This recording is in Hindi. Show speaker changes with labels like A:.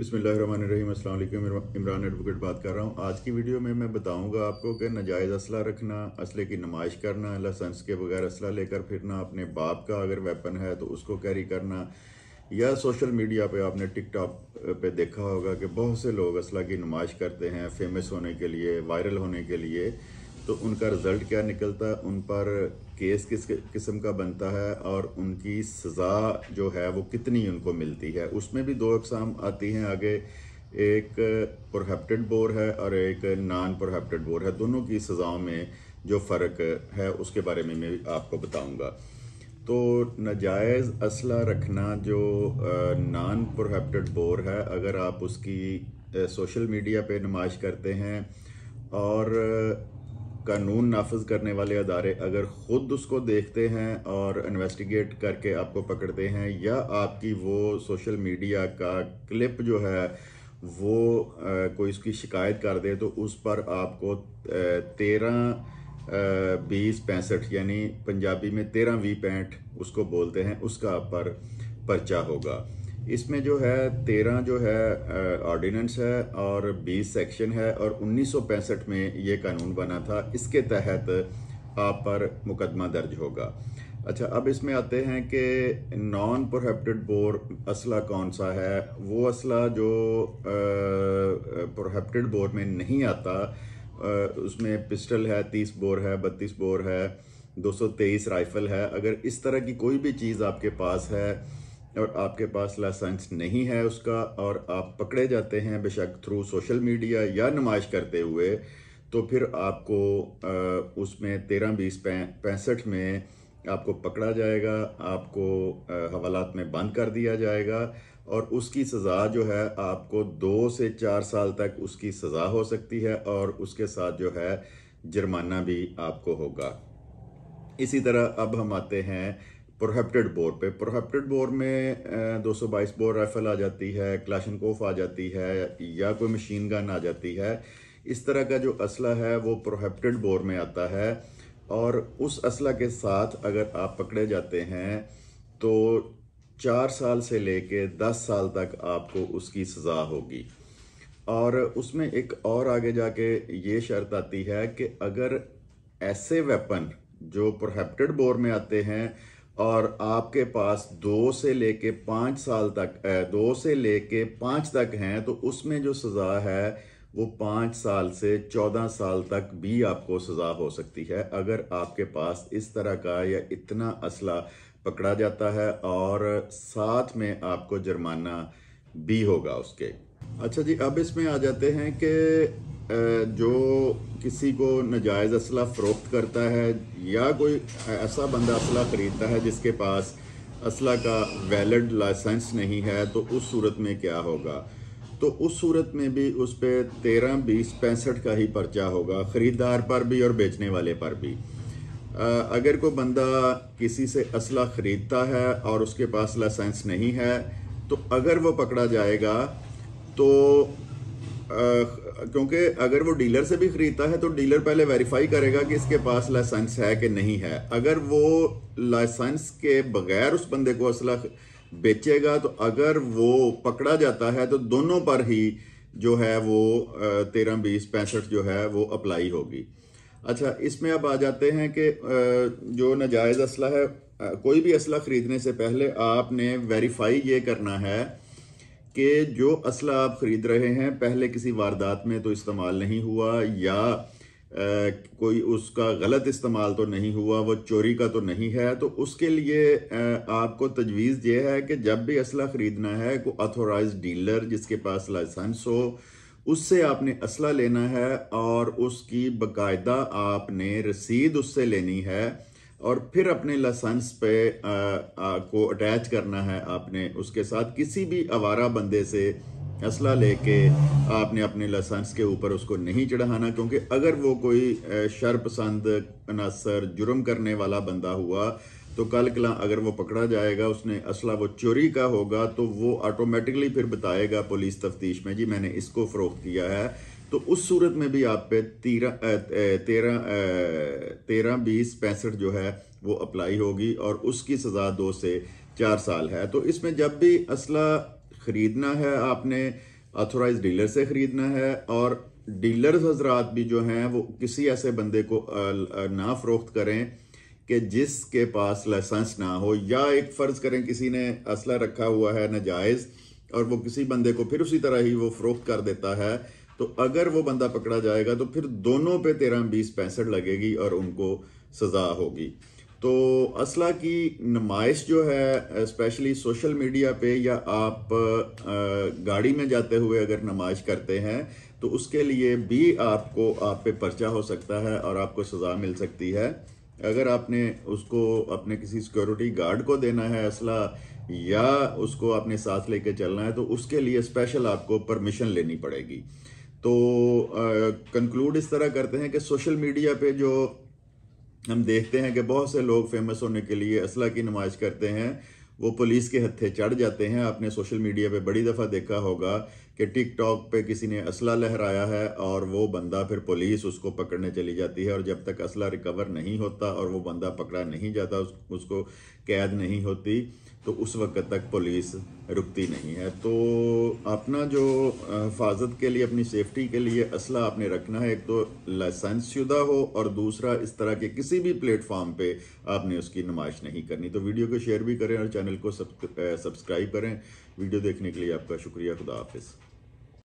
A: बसमीम असल इमरान एडवोकेट बात कर रहा हूँ आज की वीडियो में मैं बताऊँगा आपको कि नाजायज़ असला रखना असले की नुमाइश करना लाइसेंस के बगैर असला लेकर फिरना अपने बाप का अगर वेपन है तो उसको कैरी करना या सोशल मीडिया पे आपने टिकटॉक पे देखा होगा कि बहुत से लोग असला की नुमाइश करते हैं फेमस होने के लिए वायरल होने के लिए तो उनका रिज़ल्ट क्या निकलता उन पर केस किस किस्म का बनता है और उनकी सज़ा जो है वो कितनी उनको मिलती है उसमें भी दो अकसाम आती हैं आगे एक प्रोहेप्टेड बोर है और एक नॉन प्रोहेप्टेड बोर है दोनों की सज़ाओं में जो फ़र्क है उसके बारे में मैं आपको बताऊंगा तो नाजायज़ असला रखना जो नॉन प्रोहेप्टेड बोर है अगर आप उसकी सोशल मीडिया पे नमाज करते हैं और कानून नाफज करने वाले अदारे अगर ख़ुद उसको देखते हैं और इन्वेस्टिगेट करके आपको पकड़ते हैं या आपकी वो सोशल मीडिया का क्लिप जो है वो कोई उसकी शिकायत कर दे तो उस पर आपको तेरह बीस पैंसठ यानी पंजाबी में तेरह वी पैंठ उसको बोलते हैं उसका आप पर पर्चा होगा इसमें जो है तेरह जो है ऑर्डिनेंस है और बीस सेक्शन है और उन्नीस में ये कानून बना था इसके तहत आप पर मुकदमा दर्ज होगा अच्छा अब इसमें आते हैं कि नॉन प्रोहेप्टेड बोर असला कौन सा है वो असला जो प्रोहेप्टेड बोर में नहीं आता आ, उसमें पिस्टल है तीस बोर है बत्तीस बोर है दो सौ तेईस राइफल है अगर इस तरह की कोई भी चीज़ आपके पास है और आपके पास लाइसेंस नहीं है उसका और आप पकड़े जाते हैं बेशक थ्रू सोशल मीडिया या नुमाइश करते हुए तो फिर आपको उसमें तेरह बीस पैंसठ में आपको पकड़ा जाएगा आपको हवालात में बंद कर दिया जाएगा और उसकी सज़ा जो है आपको दो से चार साल तक उसकी सज़ा हो सकती है और उसके साथ जो है जुर्माना भी आपको होगा इसी तरह अब हम आते हैं प्रोहेप्टेड बोर पे प्रोहेप्टेड बोर में 222 बोर राइफल आ जाती है कोफ आ जाती है या कोई मशीन गन आ जाती है इस तरह का जो असला है वो प्रोहेप्टेड बोर में आता है और उस असला के साथ अगर आप पकड़े जाते हैं तो चार साल से लेके दस साल तक आपको उसकी सज़ा होगी और उसमें एक और आगे जाके ये शर्त आती है कि अगर ऐसे वेपन जो प्रोहेप्टेड बोर में आते हैं और आपके पास दो से लेके पाँच साल तक दो से लेके पाँच तक हैं तो उसमें जो सज़ा है वो पाँच साल से चौदह साल तक भी आपको सज़ा हो सकती है अगर आपके पास इस तरह का या इतना असला पकड़ा जाता है और साथ में आपको जुर्माना भी होगा उसके अच्छा जी अब इसमें आ जाते हैं कि जो किसी को नजायज़ असला फ़रोख्त करता है या कोई ऐसा बंदा असला ख़रीदता है जिसके पास असला का वैलड लाइसेंस नहीं है तो उस सूरत में क्या होगा तो उस सूरत में भी उस पर तेरह बीस पैंसठ का ही पर्चा होगा ख़रीदार पर भी और बेचने वाले पर भी अगर कोई बंदा किसी से असला ख़रीदता है और उसके पास लाइसेंस नहीं है तो अगर वो पकड़ा जाएगा तो क्योंकि अगर वो डीलर से भी ख़रीदता है तो डीलर पहले वेरीफाई करेगा कि इसके पास लाइसेंस है कि नहीं है अगर वो लाइसेंस के बगैर उस बंदे को असला बेचेगा तो अगर वो पकड़ा जाता है तो दोनों पर ही जो है वो तेरह बीस पैंसठ जो है वो अप्लाई होगी अच्छा इसमें अब आ जाते हैं कि जो नाजायज़ असला है कोई भी असला ख़रीदने से पहले आपने वेरीफाई ये करना है कि जो असला आप ख़रीद रहे हैं पहले किसी वारदात में तो इस्तेमाल नहीं हुआ या आ, कोई उसका गलत इस्तेमाल तो नहीं हुआ वो चोरी का तो नहीं है तो उसके लिए आ, आपको तजवीज़ यह है कि जब भी असला ख़रीदना है को अथोराइज डीलर जिसके पास लाइसेंस हो उससे आपने असला लेना है और उसकी बाकायदा आपने रसीद उससे लेनी है और फिर अपने लसंस पे आ, आ, को अटैच करना है आपने उसके साथ किसी भी आवारा बंदे से असला लेके आपने अपने लसंस के ऊपर उसको नहीं चढ़ाना क्योंकि अगर वो कोई शरपसंद अनासर जुर्म करने वाला बंदा हुआ तो कल कला अगर वो पकड़ा जाएगा उसने असला वो चोरी का होगा तो वो ऑटोमेटिकली फिर बताएगा पुलिस तफ्तीश में जी मैंने इसको फ़रोख्त किया है तो उस सूरत में भी आप पे तेरह तेरह तेरह बीस पैंसठ जो है वो अप्लाई होगी और उसकी सज़ा दो से चार साल है तो इसमें जब भी असला ख़रीदना है आपने ऑथोराइज डीलर से ख़रीदना है और डीलर हजरात भी जो हैं वो किसी ऐसे बंदे को ना फरोख्त करें कि जिसके पास लाइसेंस ना हो या एक फ़र्ज़ करें किसी ने असला रखा हुआ है नाजायज़ और वो किसी बंदे को फिर उसी तरह ही वो फरोख्त कर देता है तो अगर वो बंदा पकड़ा जाएगा तो फिर दोनों पे तेरह बीस पैंसठ लगेगी और उनको सजा होगी तो असला की नुमाइश जो है स्पेशली सोशल मीडिया पे या आप गाड़ी में जाते हुए अगर नुमाइश करते हैं तो उसके लिए भी आपको आप पे पर्चा हो सकता है और आपको सज़ा मिल सकती है अगर आपने उसको अपने किसी सिक्योरिटी गार्ड को देना है असला या उसको अपने साथ लेके चलना है तो उसके लिए स्पेशल आपको परमिशन लेनी पड़ेगी तो कंक्लूड इस तरह करते हैं कि सोशल मीडिया पे जो हम देखते हैं कि बहुत से लोग फेमस होने के लिए असला की नुमाइश करते हैं वो पुलिस के हत्थे चढ़ जाते हैं आपने सोशल मीडिया पे बड़ी दफ़ा देखा होगा कि टिकटॉक पे किसी ने असला लहराया है और वो बंदा फिर पुलिस उसको पकड़ने चली जाती है और जब तक असला रिकवर नहीं होता और वो बंदा पकड़ा नहीं जाता उस, उसको कैद नहीं होती तो उस वक्त तक पुलिस रुकती नहीं है तो अपना जो हिफाजत के लिए अपनी सेफ्टी के लिए असला आपने रखना है एक तो लाइसेंस शुदा हो और दूसरा इस तरह के किसी भी प्लेटफॉर्म पे आपने उसकी नुमाइश नहीं करनी तो वीडियो को शेयर भी करें और चैनल को सब्सक्राइब करें वीडियो देखने के लिए आपका शुक्रिया खुदा हाफिज़